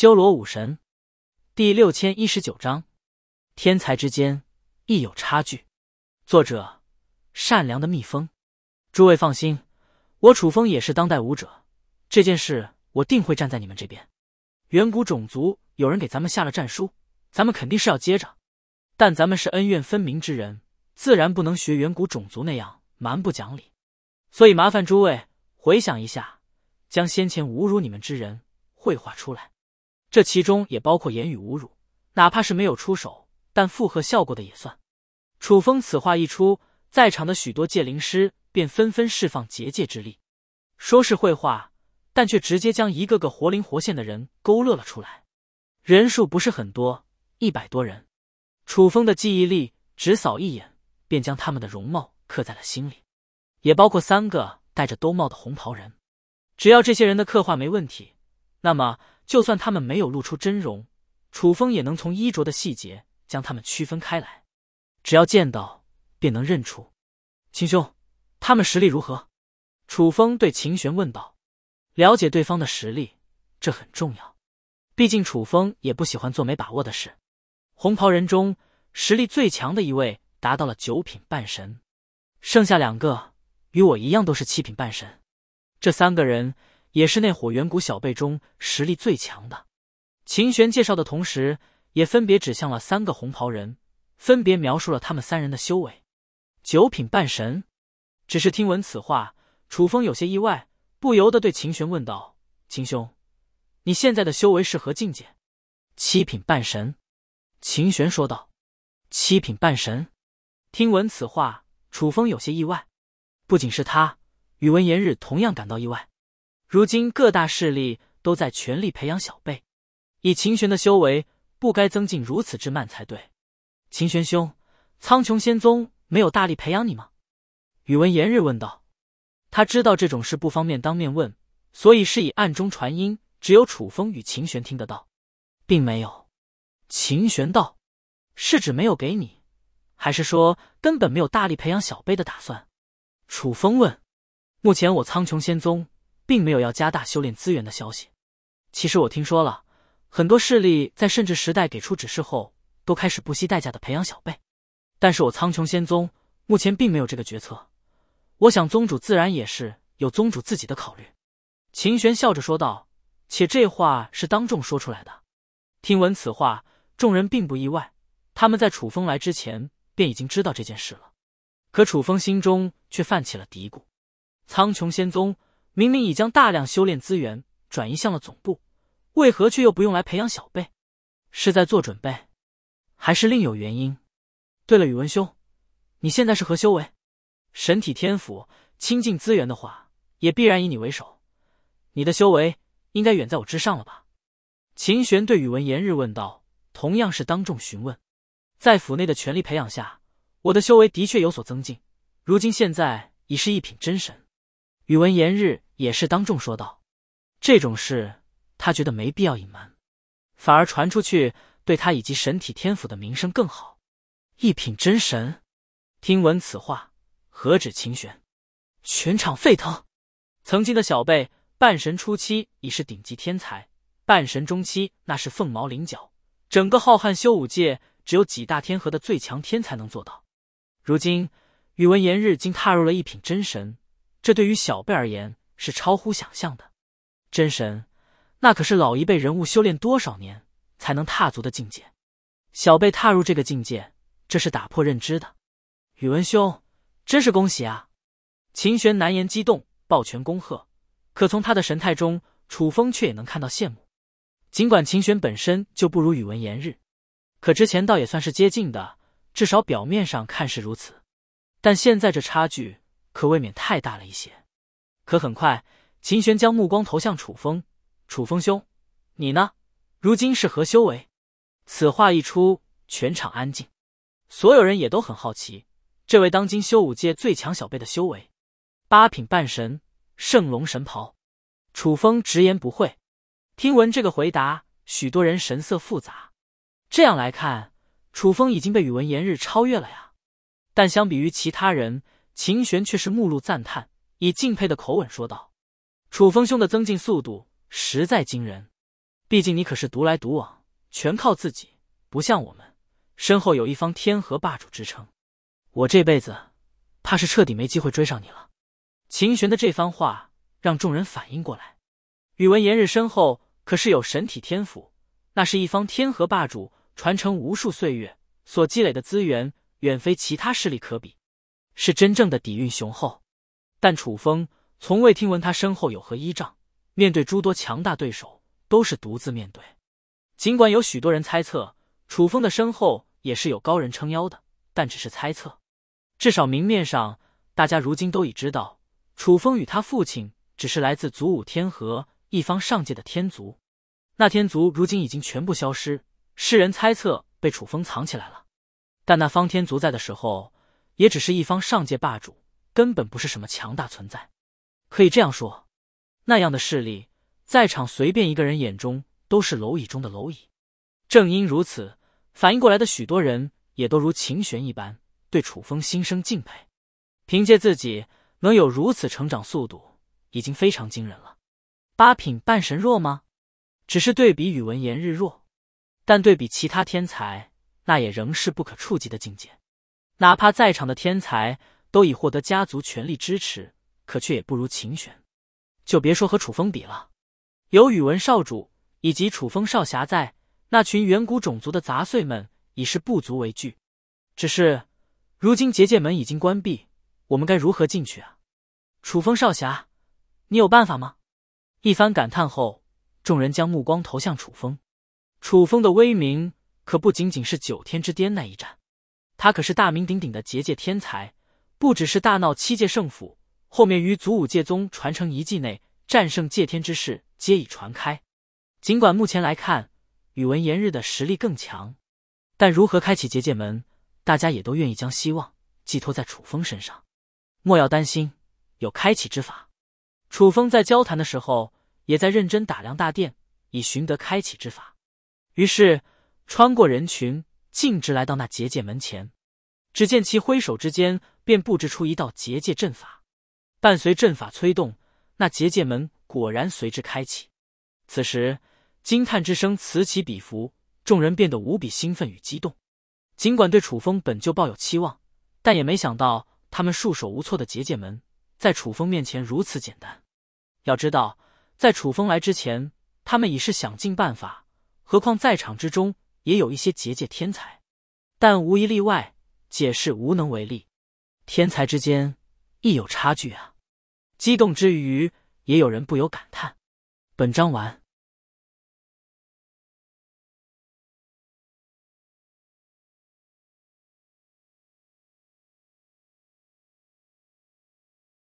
修罗武神，第六千一十九章：天才之间亦有差距。作者：善良的蜜蜂。诸位放心，我楚风也是当代武者，这件事我定会站在你们这边。远古种族有人给咱们下了战书，咱们肯定是要接着。但咱们是恩怨分明之人，自然不能学远古种族那样蛮不讲理。所以麻烦诸位回想一下，将先前侮辱你们之人绘画出来。这其中也包括言语侮辱，哪怕是没有出手，但附和效果的也算。楚风此话一出，在场的许多界灵师便纷纷释放结界之力，说是绘画，但却直接将一个个活灵活现的人勾勒了出来。人数不是很多，一百多人。楚风的记忆力，只扫一眼便将他们的容貌刻在了心里，也包括三个戴着兜帽的红袍人。只要这些人的刻画没问题，那么。就算他们没有露出真容，楚风也能从衣着的细节将他们区分开来。只要见到，便能认出。秦兄，他们实力如何？楚风对秦玄问道。了解对方的实力，这很重要。毕竟楚风也不喜欢做没把握的事。红袍人中实力最强的一位达到了九品半神，剩下两个与我一样都是七品半神。这三个人。也是那伙远古小辈中实力最强的。秦玄介绍的同时，也分别指向了三个红袍人，分别描述了他们三人的修为。九品半神。只是听闻此话，楚风有些意外，不由得对秦玄问道：“秦兄，你现在的修为是何境界？”七品半神。秦玄说道：“七品半神。”听闻此话，楚风有些意外。不仅是他，宇文延日同样感到意外。如今各大势力都在全力培养小辈，以秦玄的修为，不该增进如此之慢才对。秦玄兄，苍穹仙宗没有大力培养你吗？宇文言日问道。他知道这种事不方便当面问，所以是以暗中传音，只有楚风与秦玄听得到。并没有，秦玄道，是指没有给你，还是说根本没有大力培养小辈的打算？楚风问。目前我苍穹仙宗。并没有要加大修炼资源的消息。其实我听说了很多势力在甚至时代给出指示后，都开始不惜代价的培养小辈。但是我苍穹仙宗目前并没有这个决策。我想宗主自然也是有宗主自己的考虑。”秦玄笑着说道，且这话是当众说出来的。听闻此话，众人并不意外，他们在楚风来之前便已经知道这件事了。可楚风心中却泛起了嘀咕：苍穹仙宗。明明已将大量修炼资源转移向了总部，为何却又不用来培养小辈？是在做准备，还是另有原因？对了，宇文兄，你现在是何修为？神体天赋、亲近资源的话，也必然以你为首。你的修为应该远在我之上了吧？秦玄对宇文炎日问道，同样是当众询问。在府内的全力培养下，我的修为的确有所增进。如今现在已是一品真神。宇文炎日也是当众说道：“这种事，他觉得没必要隐瞒，反而传出去对他以及神体天府的名声更好。”一品真神，听闻此话，何止秦玄？全场沸腾。曾经的小辈，半神初期已是顶级天才，半神中期那是凤毛麟角，整个浩瀚修武界只有几大天河的最强天才能做到。如今，宇文炎日竟踏入了一品真神。这对于小辈而言是超乎想象的，真神，那可是老一辈人物修炼多少年才能踏足的境界，小辈踏入这个境界，这是打破认知的。宇文兄，真是恭喜啊！秦玄难言激动，抱拳恭贺。可从他的神态中，楚风却也能看到羡慕。尽管秦玄本身就不如宇文言日，可之前倒也算是接近的，至少表面上看是如此。但现在这差距。可未免太大了一些。可很快，秦玄将目光投向楚风：“楚风兄，你呢？如今是何修为？”此话一出，全场安静，所有人也都很好奇这位当今修武界最强小辈的修为。八品半神，圣龙神袍。楚风直言不讳。听闻这个回答，许多人神色复杂。这样来看，楚风已经被宇文炎日超越了呀。但相比于其他人，秦玄却是目露赞叹，以敬佩的口吻说道：“楚风兄的增进速度实在惊人，毕竟你可是独来独往，全靠自己，不像我们身后有一方天河霸主支撑。我这辈子怕是彻底没机会追上你了。”秦玄的这番话让众人反应过来：宇文言日身后可是有神体天赋，那是一方天河霸主传承无数岁月所积累的资源，远非其他势力可比。是真正的底蕴雄厚，但楚风从未听闻他身后有何依仗。面对诸多强大对手，都是独自面对。尽管有许多人猜测楚风的身后也是有高人撑腰的，但只是猜测。至少明面上，大家如今都已知道，楚风与他父亲只是来自祖武天河一方上界的天族。那天族如今已经全部消失，世人猜测被楚风藏起来了。但那方天族在的时候。也只是一方上界霸主，根本不是什么强大存在。可以这样说，那样的势力，在场随便一个人眼中都是蝼蚁中的蝼蚁。正因如此，反应过来的许多人也都如秦玄一般，对楚风心生敬佩。凭借自己能有如此成长速度，已经非常惊人了。八品半神弱吗？只是对比宇文言日弱，但对比其他天才，那也仍是不可触及的境界。哪怕在场的天才都已获得家族全力支持，可却也不如秦玄。就别说和楚风比了，有宇文少主以及楚风少侠在，那群远古种族的杂碎们已是不足为惧。只是，如今结界门已经关闭，我们该如何进去啊？楚风少侠，你有办法吗？一番感叹后，众人将目光投向楚风。楚风的威名可不仅仅是九天之巅那一战。他可是大名鼎鼎的结界天才，不只是大闹七界圣府，后面于祖武界宗传承遗迹内战胜界天之事，皆已传开。尽管目前来看宇文炎日的实力更强，但如何开启结界门，大家也都愿意将希望寄托在楚风身上。莫要担心，有开启之法。楚风在交谈的时候，也在认真打量大殿，以寻得开启之法。于是穿过人群。径直来到那结界门前，只见其挥手之间便布置出一道结界阵法，伴随阵法催动，那结界门果然随之开启。此时，惊叹之声此起彼伏，众人变得无比兴奋与激动。尽管对楚风本就抱有期望，但也没想到他们束手无措的结界门，在楚风面前如此简单。要知道，在楚风来之前，他们已是想尽办法，何况在场之中。也有一些结界天才，但无一例外，解释无能为力。天才之间亦有差距啊！激动之余，也有人不由感叹。本章完。